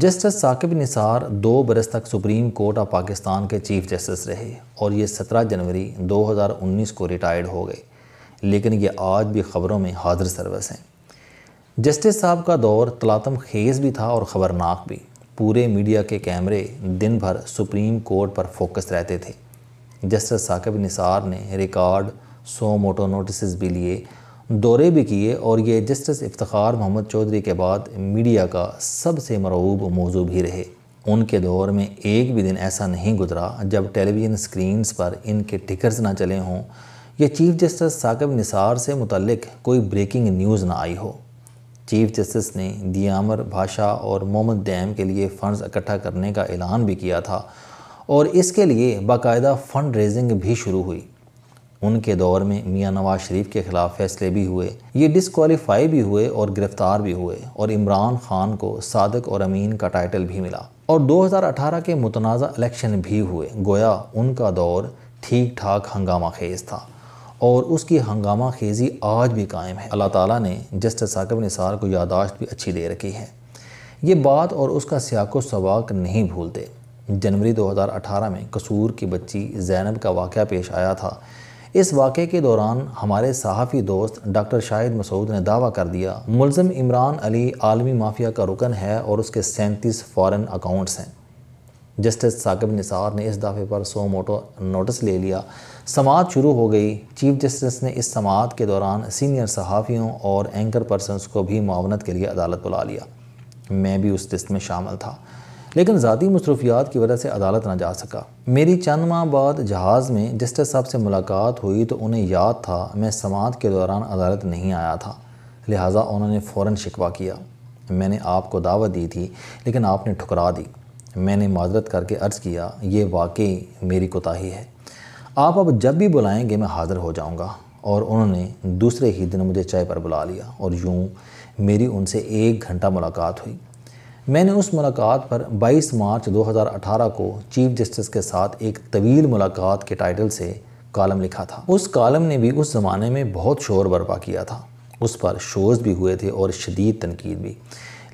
justice Saqib Nisar दो बरस तक सुप्रीम कोर्ट ऑफ पाकिस्तान के चीफ जस्टिस रहे और ये 17 जनवरी 2019 को रिटायर्ड हो गए लेकिन ये आज भी ख़बरों में हाजिर सर्विस हैं जस्टिस साहब का दौर तलातम खेज भी था और ख़बरनाक भी पूरे मीडिया के कैमरे दिन भर सुप्रीम कोर्ट पर फोकस रहते थे जस्टिस साकिब निसार ने रिकॉर्ड सो मोटो नोटिस भी लिए दौरे भी किए और ये जस्टिस इफ्तार मोहम्मद चौधरी के बाद मीडिया का सबसे मरऊब मौजू भी रहे उनके दौर में एक भी दिन ऐसा नहीं गुजरा जब टेलीविज़न स्क्रीनस पर इनके टिकर्स ना चले हों या चीफ़ जस्टिस साकब निसार से मुतलक कोई ब्रेकिंग न्यूज़ ना आई हो चीफ जस्टिस ने दियामर भाषा और मोहम्मद डैम के लिए फ़ंड्स इकट्ठा करने का ऐलान भी किया था और इसके लिए बाकायदा फ़ंड रेजिंग भी शुरू हुई उनके दौर में मियां नवाज शरीफ के खिलाफ फैसले भी हुए ये डिसकॉलीफाई भी हुए और गिरफ्तार भी हुए और इमरान खान को सादक और अमीन का टाइटल भी मिला और 2018 के मुतनाज़ इलेक्शन भी हुए गोया उनका दौर ठीक ठाक हंगामा खेज था और उसकी हंगामा खेजी आज भी कायम है अल्लाह ताला ने जस्टिस साकब निसार को यादाश्त भी अच्छी दे रखी है ये बात और उसका सियाको सवाक नहीं भूलते जनवरी 2018 में कसूर की बच्ची जैनब का वाक़ पेश आया था इस वाक़े के दौरान हमारे सहाफ़ी दोस्त डॉक्टर शाहिद मसूद ने दावा कर दिया मुलम इमरान अली आलमी माफिया का रुकन है और उसके सैंतीस फ़ॉरन अकाउंट्स हैं जस्टिस साकिब निसार ने इस दावे पर सो मोटो नोटिस ले लिया समात शुरू हो गई चीफ जस्टिस ने इस समात के दौरान सीनियर सहाफ़ियों और एंकर पर्सनस को भी मावनत के लिए अदालत बुला लिया मैं भी उस लिस्ट में शामिल था लेकिन ज़ाती मसरूफियात की वजह से अदालत ना जा सका मेरी चंद माह बाद जहाज़ में जस्टिस साहब से मुलाकात हुई तो उन्हें याद था मैं समात के दौरान अदालत नहीं आया था लिहाजा उन्होंने फ़ौर शिकवा किया मैंने आपको दावत दी थी लेकिन आपने ठुकरा दी मैंने माजरत करके अर्ज़ किया ये वाकई मेरी कोताही है आप अब जब भी बुलाएंगे मैं हाज़िर हो जाऊँगा और उन्होंने दूसरे ही दिन मुझे चाय पर बुला लिया और यूँ मेरी उनसे एक घंटा मुलाकात हुई मैंने उस मुलाकात पर 22 मार्च 2018 को चीफ जस्टिस के साथ एक तवील मुलाकात के टाइटल से कॉलम लिखा था उस कॉलम ने भी उस ज़माने में बहुत शोर बर्पा किया था उस पर शोज़ भी हुए थे और शदीद तनकीद भी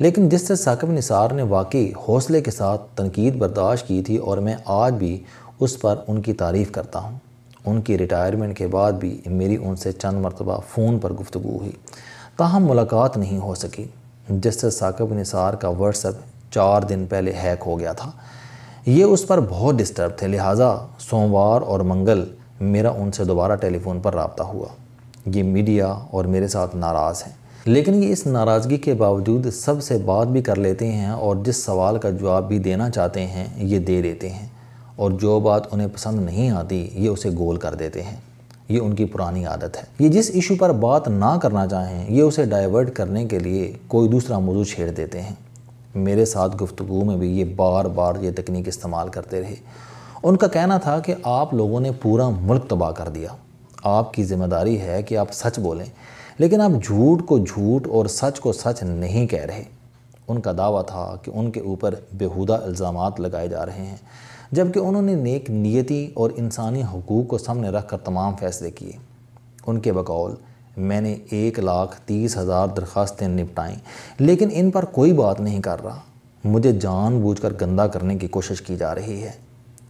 लेकिन जिससे साकब निसार ने वाकई हौसले के साथ तनकीद बर्दाश्त की थी और मैं आज भी उस पर उनकी तारीफ़ करता हूँ उनकी रिटायरमेंट के बाद भी मेरी उनसे चंद मरतबा फ़ोन पर गुफ्तु हुई ताहम मुलाकात नहीं हो सकी जस्टिस साकब निसार का व्हाट्सएप चार दिन पहले हैक हो गया था ये उस पर बहुत डिस्टर्ब थे लिहाजा सोमवार और मंगल मेरा उनसे दोबारा टेलीफोन पर रबता हुआ ये मीडिया और मेरे साथ नाराज़ हैं लेकिन ये इस नाराज़गी के बावजूद सबसे बात भी कर लेते हैं और जिस सवाल का जवाब भी देना चाहते हैं ये दे देते हैं और जो बात उन्हें पसंद नहीं आती ये उसे गोल कर देते हैं ये उनकी पुरानी आदत है ये जिस इशू पर बात ना करना चाहें ये उसे डाइवर्ट करने के लिए कोई दूसरा मौजू छेड़ देते हैं मेरे साथ गुफ्तु में भी ये बार बार ये तकनीक इस्तेमाल करते रहे उनका कहना था कि आप लोगों ने पूरा मुल्क तबाह कर दिया आपकी ज़िम्मेदारी है कि आप सच बोलें लेकिन आप झूठ को झूठ और सच को सच नहीं कह रहे उनका दावा था कि उनके ऊपर बेहुदा इल्ज़ाम लगाए जा रहे हैं जबकि उन्होंने नेक नीयती और इंसानी हकूक़ को सामने रख कर तमाम फ़ैसले किए उनके बकौल मैंने एक लाख तीस हज़ार दरख्वास्तें निपटाई लेकिन इन पर कोई बात नहीं कर रहा मुझे जानबूझकर गंदा करने की कोशिश की जा रही है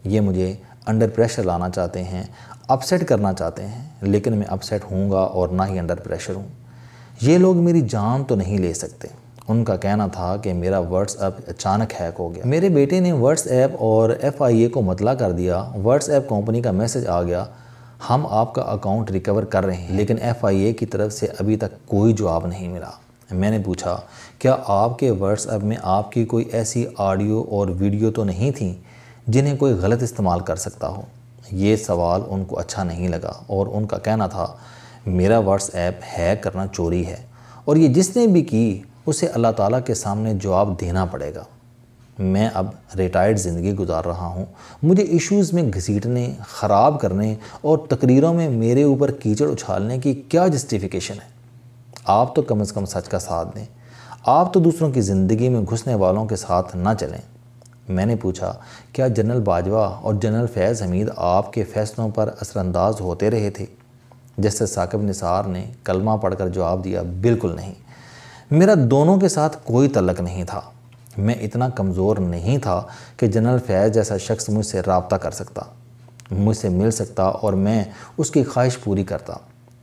ये मुझे अंडर प्रेशर लाना चाहते हैं अपसेट करना चाहते हैं लेकिन मैं अपसेट हूँगा और ना ही अंडर प्रेशर हूँ ये लोग मेरी जान तो नहीं ले सकते उनका कहना था कि मेरा व्हाट्सएप अचानक हैक हो गया मेरे बेटे ने व्हाट्सएप और एफ को मतला कर दिया व्हाट्सएप कंपनी का मैसेज आ गया हम आपका अकाउंट रिकवर कर रहे हैं लेकिन एफ की तरफ से अभी तक कोई जवाब नहीं मिला मैंने पूछा क्या आपके व्हाट्सएप में आपकी कोई ऐसी ऑडियो और वीडियो तो नहीं थी जिन्हें कोई गलत इस्तेमाल कर सकता हो ये सवाल उनको अच्छा नहीं लगा और उनका कहना था मेरा व्हाट्सएप हैक करना चोरी है और ये जिसने भी की उसे अल्लाह ताला के सामने जवाब देना पड़ेगा मैं अब रिटायर्ड ज़िंदगी गुजार रहा हूँ मुझे इश्यूज़ में घसीटने ख़राब करने और तकरीरों में मेरे ऊपर कीचड़ उछालने की क्या जस्टिफिकेशन है आप तो कम अज़ कम सच का साथ दें आप तो दूसरों की ज़िंदगी में घुसने वालों के साथ ना चलें मैंने पूछा क्या जनरल बाजवा और जनरल फैज़ हमीद आपके फ़ैसलों पर असरानंदाज होते रहे थे जैसे साकिब निसार ने कलमा पढ़कर जवाब दिया बिल्कुल नहीं मेरा दोनों के साथ कोई तलक नहीं था मैं इतना कमज़ोर नहीं था कि जनरल फैज़ जैसा शख्स मुझसे रबता कर सकता मुझसे मिल सकता और मैं उसकी ख्वाहिश पूरी करता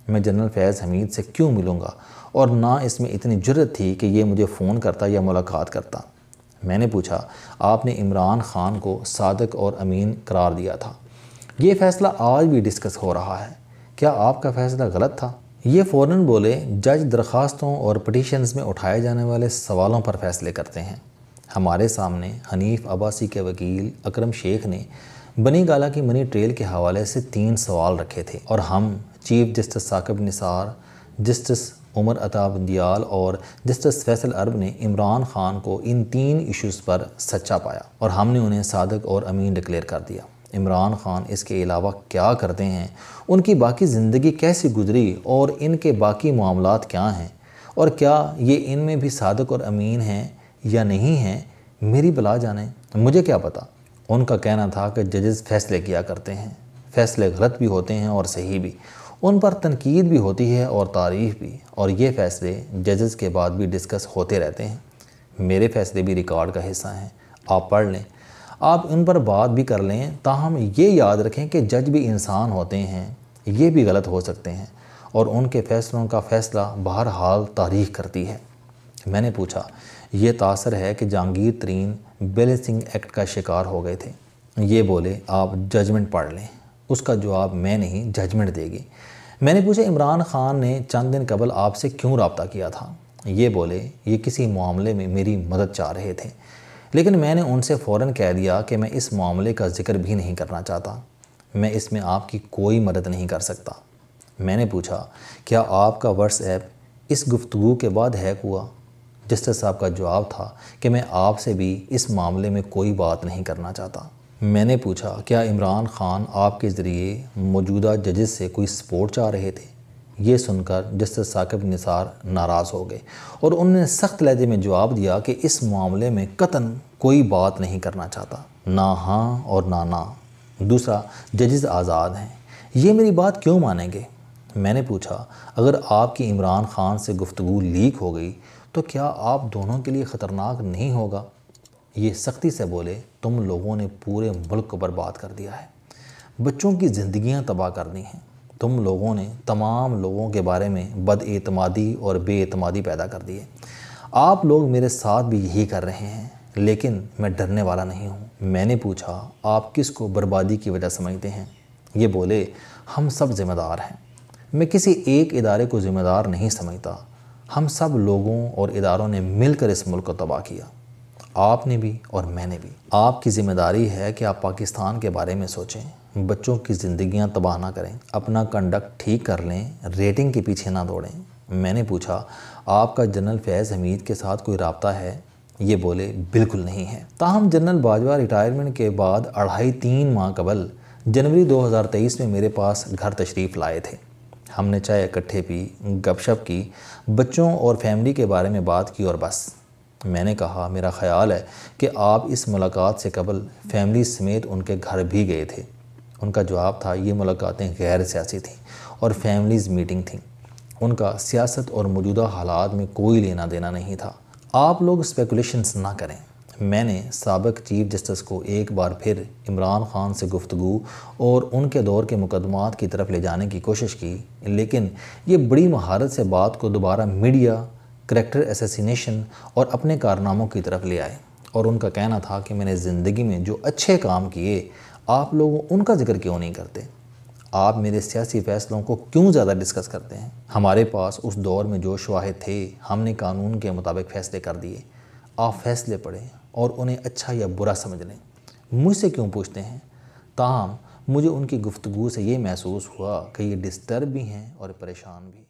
मैं जनरल फैज़ हमीद से क्यों मिलूँगा और ना इसमें इतनी जरूरत थी कि ये मुझे फ़ोन करता या मुलाकात करता मैंने पूछा आपने इमरान ख़ान को सादक और अमीन करार दिया था ये फ़ैसला आज भी डिस्कस हो रहा है क्या आपका फ़ैसला गलत था ये फ़ौर बोले जज दरख्वास्तों और पटिशन्स में उठाए जाने वाले सवालों पर फैसले करते हैं हमारे सामने हनीफ अब्बासी के वकील अकरम शेख ने बनी गाला की मनी ट्रेल के हवाले से तीन सवाल रखे थे और हम chief justice Saqib Nisar justice Umar अताब दियाल और जस्टिस फैसल अरब ने इमरान खान को इन तीन इश्यूज़ पर सच्चा पाया और हमने उन्हें सादक और अमीन डिक्लेयर कर दिया इमरान ख़ान इसके अलावा क्या करते हैं उनकी बाकी ज़िंदगी कैसे गुजरी और इनके बाकी मामला क्या हैं और क्या ये इनमें भी सादक और अमीन हैं या नहीं हैं मेरी बला जाने मुझे क्या पता उनका कहना था कि जजेस फैसले किया करते हैं फैसले गलत भी होते हैं और सही भी उन पर तनकीद भी होती है और तारीफ़ भी और ये फ़ैसले जजेस के बाद भी डिस्कस होते रहते हैं मेरे फ़ैसले भी रिकॉर्ड का हिस्सा हैं आप पढ़ लें आप उन पर बात भी कर लें ताहम ये याद रखें कि जज भी इंसान होते हैं ये भी गलत हो सकते हैं और उनके फ़ैसलों का फ़ैसला बहरहाल तारीख करती है मैंने पूछा ये तासर है कि जहांगीर तरीन बेलेंसिंग एक्ट का शिकार हो गए थे ये बोले आप जजमेंट पढ़ लें उसका जवाब मैं नहीं जजमेंट देगी मैंने पूछा इमरान खान ने चंद दिन कबल आपसे क्यों रबता किया था ये बोले ये किसी मामले में मेरी मदद चाह रहे थे लेकिन मैंने उनसे फ़ौर कह दिया कि मैं इस मामले का जिक्र भी नहीं करना चाहता मैं इसमें आपकी कोई मदद नहीं कर सकता मैंने पूछा क्या आपका व्हाट्सएप इस गुफ्तु के बाद हैक हुआ जस्टिस साहब का जवाब था कि मैं आपसे भी इस मामले में कोई बात नहीं करना चाहता मैंने पूछा क्या इमरान खान आपके ज़रिए मौजूदा जजेस से कोई सपोर्ट चाह रहे थे ये सुनकर जस्टिस साकिब निसार नाराज़ हो गए और उन्होंने सख्त लहजे में जवाब दिया कि इस मामले में कतन कोई बात नहीं करना चाहता ना हाँ और ना ना दूसरा जजेस आज़ाद हैं ये मेरी बात क्यों मानेंगे मैंने पूछा अगर आपकी इमरान खान से गुफ्तु लीक हो गई तो क्या आप दोनों के लिए ख़तरनाक नहीं होगा ये सख्ती से बोले तुम लोगों ने पूरे मुल्क को बर्बाद कर दिया है बच्चों की ज़िंदियाँ तबाह करनी हैं तुम लोगों ने तमाम लोगों के बारे में बदएतमादी और बेएतमादी पैदा कर दी है आप लोग मेरे साथ भी यही कर रहे हैं लेकिन मैं डरने वाला नहीं हूँ मैंने पूछा आप किस को बर्बादी की वजह समझते हैं ये बोले हम सब जिम्मेदार हैं मैं किसी एक इदारे को ज़िम्मेदार नहीं समझता हम सब लोगों और इदारों ने मिलकर इस मुल्क को तबाह किया आपने भी और मैंने भी आपकी ज़िम्मेदारी है कि आप पाकिस्तान के बारे में सोचें बच्चों की ज़िंदगियां तबाह ना करें अपना कंडक्ट ठीक कर लें रेटिंग के पीछे ना दौड़ें मैंने पूछा आपका जनरल फैज़ हमीद के साथ कोई रबता है ये बोले बिल्कुल नहीं है ताहम जनरल बाजवा रिटायरमेंट के बाद अढ़ाई तीन माह कबल जनवरी 2023 में मेरे पास घर तशरीफ़ लाए थे हमने चाय इकट्ठे पी गपशप की बच्चों और फैमिली के बारे में बात की और बस मैंने कहा मेरा ख्याल है कि आप इस मुलाकात से कबल फैमिली समेत उनके घर भी गए थे उनका जवाब था ये मुलाकातें गैर सियासी थीं और फैमिलीज़ मीटिंग थी उनका सियासत और मौजूदा हालात में कोई लेना देना नहीं था आप लोग स्पेकुलेशंस ना करें मैंने सबक चीफ जस्टिस को एक बार फिर इमरान खान से गुफ्तु और उनके दौर के मुकदमात की तरफ ले जाने की कोशिश की लेकिन ये बड़ी महारत से बात को दोबारा मीडिया करेक्टर एसेसिनेशन और अपने कारनामों की तरफ ले आए और उनका कहना था कि मैंने ज़िंदगी में जो अच्छे काम किए आप लोग उनका जिक्र क्यों नहीं करते आप मेरे सियासी फैसलों को क्यों ज़्यादा डिस्कस करते हैं हमारे पास उस दौर में जो शवाहद थे हमने कानून के मुताबिक फ़ैसले कर दिए आप फैसले पढ़ें और उन्हें अच्छा या बुरा समझ लें मुझसे क्यों पूछते हैं ताहम मुझे उनकी गुफ्तु से ये महसूस हुआ कि ये डिस्टर्ब भी हैं और परेशान भी